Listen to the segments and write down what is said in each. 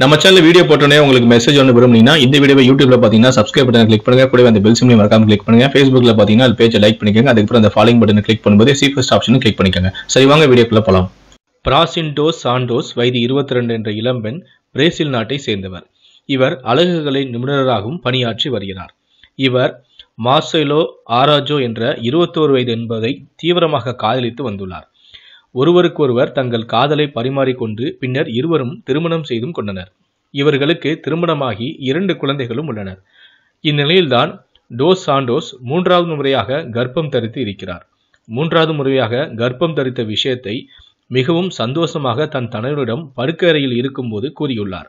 நம்ம channel video போட்டோன்னே உங்களுக்கு மெசேஜ் ஒன்று விரும்புனீங்கன்னா இந்த வீடியோ யூடியூப்ல பார்த்தீங்கன்னா சப்ஸ்கிரைப் பட்டன் கிளிக் பண்ணுங்க கூட அந்த பெல் சிம்லையும் மறக்காம கிளிக் பண்ணுங்க ஃபேஸ்புக்ல பார்த்தீங்கன்னா அது பேஜை லைக் பண்ணிக்கோங்க அதுக்கப்புறம் அந்த ஃபாலோ பட்டன் கிளிக் பண்ணும்போது சீஃபஸ்ட் ஆப்ஷன் கிளிக் பண்ணிக்கோங்க சரி வாங்க வீடியோக்குள்ள போகலாம் பிராசின்டோஸ் சாண்டோஸ் வயது இருபத்தி ரெண்டு என்ற இளம்பெண் பிரேசில் நாட்டை சேர்ந்தவர் இவர் அழகுகளை நிபுணராகவும் பணியாற்றி வருகிறார் இவர் மார்செலோ ஆராஜோ என்ற இருபத்தோரு வயது என்பதை தீவிரமாக காதலித்து வந்துள்ளார் ஒருவருக்கொருவர் தங்கள் காதலை பரிமாறிக்கொண்டு பின்னர் இருவரும் திருமணம் செய்தும் கொண்டனர் இவர்களுக்கு திருமணமாகி இரண்டு குழந்தைகளும் உள்ளனர் இந்நிலையில்தான் டோஸ் சாண்டோஸ் மூன்றாவது முறையாக கர்ப்பம் தரித்து இருக்கிறார் மூன்றாவது முறையாக கர்ப்பம் தரித்த விஷயத்தை மிகவும் சந்தோஷமாக தன் கணவனிடம் படுக்கறையில் இருக்கும்போது கூறியுள்ளார்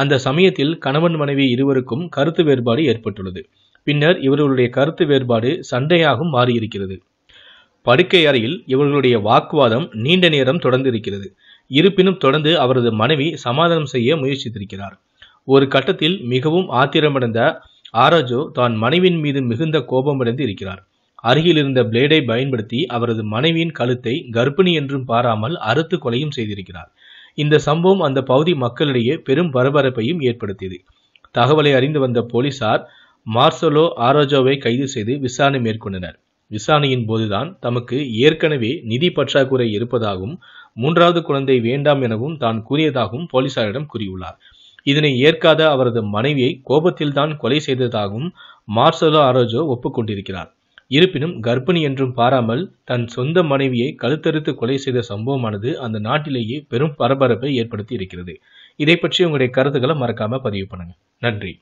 அந்த சமயத்தில் கணவன் மனைவி இருவருக்கும் கருத்து வேறுபாடு ஏற்பட்டுள்ளது பின்னர் இவர்களுடைய கருத்து வேறுபாடு சண்டையாகவும் மாறியிருக்கிறது படுக்கை அறையில் இவர்களுடைய வாக்குவாதம் நீண்ட நேரம் தொடர்ந்திருக்கிறது இருப்பினும் தொடர்ந்து அவரது மனைவி சமாதானம் செய்ய முயற்சித்திருக்கிறார் ஒரு கட்டத்தில் மிகவும் ஆத்திரமடைந்த ஆராஜோ தான் மனைவியின் மீது மிகுந்த கோபமடைந்து இருக்கிறார் அருகில் இருந்த பிளேடை பயன்படுத்தி அவரது மனைவியின் கழுத்தை கர்ப்பிணி என்றும் பாராமல் அறுத்து கொலையும் செய்திருக்கிறார் இந்த சம்பவம் அந்த பகுதி மக்களிடையே பெரும் பரபரப்பையும் ஏற்படுத்தியது தகவலை அறிந்து வந்த போலீசார் மார்சலோ ஆரோஜோவை கைது செய்து விசாரணை மேற்கொண்டனர் விசாரணையின் போதுதான் தமக்கு ஏற்கனவே நிதி பற்றாக்குறை இருப்பதாகவும் மூன்றாவது குழந்தை வேண்டாம் எனவும் தான் கூறியதாகவும் போலீசாரிடம் கூறியுள்ளார் இதனை ஏற்காத அவரது மனைவியை கோபத்தில்தான் கொலை செய்ததாகவும் மார்சலோ அரோஜோ ஒப்புக்கொண்டிருக்கிறார் இருப்பினும் கர்ப்பிணி என்றும் பாராமல் தன் சொந்த மனைவியை கழுத்தறுத்து கொலை செய்த சம்பவமானது அந்த நாட்டிலேயே பெரும் பரபரப்பை ஏற்படுத்தி இருக்கிறது இதை பற்றி உங்களுடைய கருத்துக்களை மறக்காம பதிவு பண்ணுங்க நன்றி